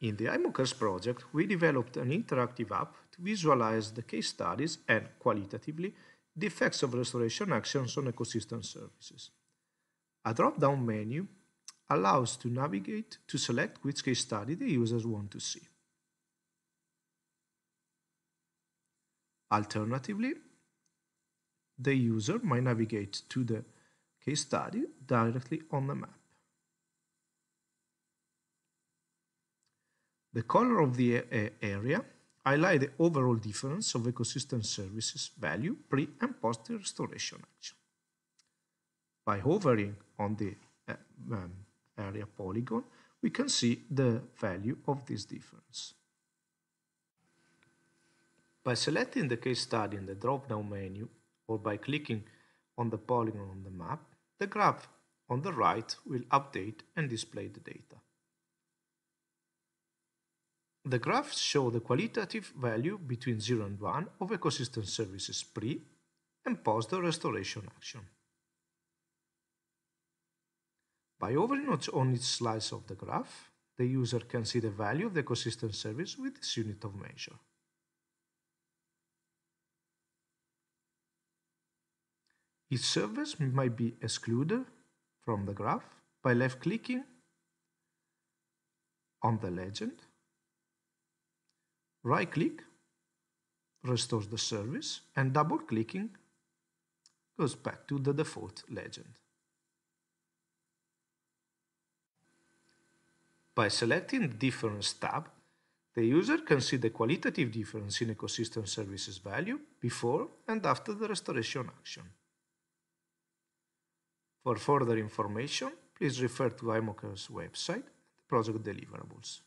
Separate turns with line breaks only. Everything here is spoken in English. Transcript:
In the iMockers project, we developed an interactive app to visualize the case studies and, qualitatively, the effects of restoration actions on ecosystem services. A drop-down menu allows to navigate to select which case study the users want to see. Alternatively, the user might navigate to the case study directly on the map. The color of the uh, area highlight the overall difference of ecosystem services value pre and post restoration action. By hovering on the uh, um, area polygon, we can see the value of this difference. By selecting the case study in the drop-down menu or by clicking on the polygon on the map, the graph on the right will update and display the data. The graphs show the qualitative value between 0 and 1 of ecosystem services pre and post the restoration action. By hovering on each slice of the graph, the user can see the value of the ecosystem service with this unit of measure. Each service might be excluded from the graph by left-clicking on the legend right click restores the service and double clicking goes back to the default legend. By selecting the Difference tab, the user can see the qualitative difference in ecosystem services value before and after the restoration action. For further information, please refer to IMOCAS website project deliverables.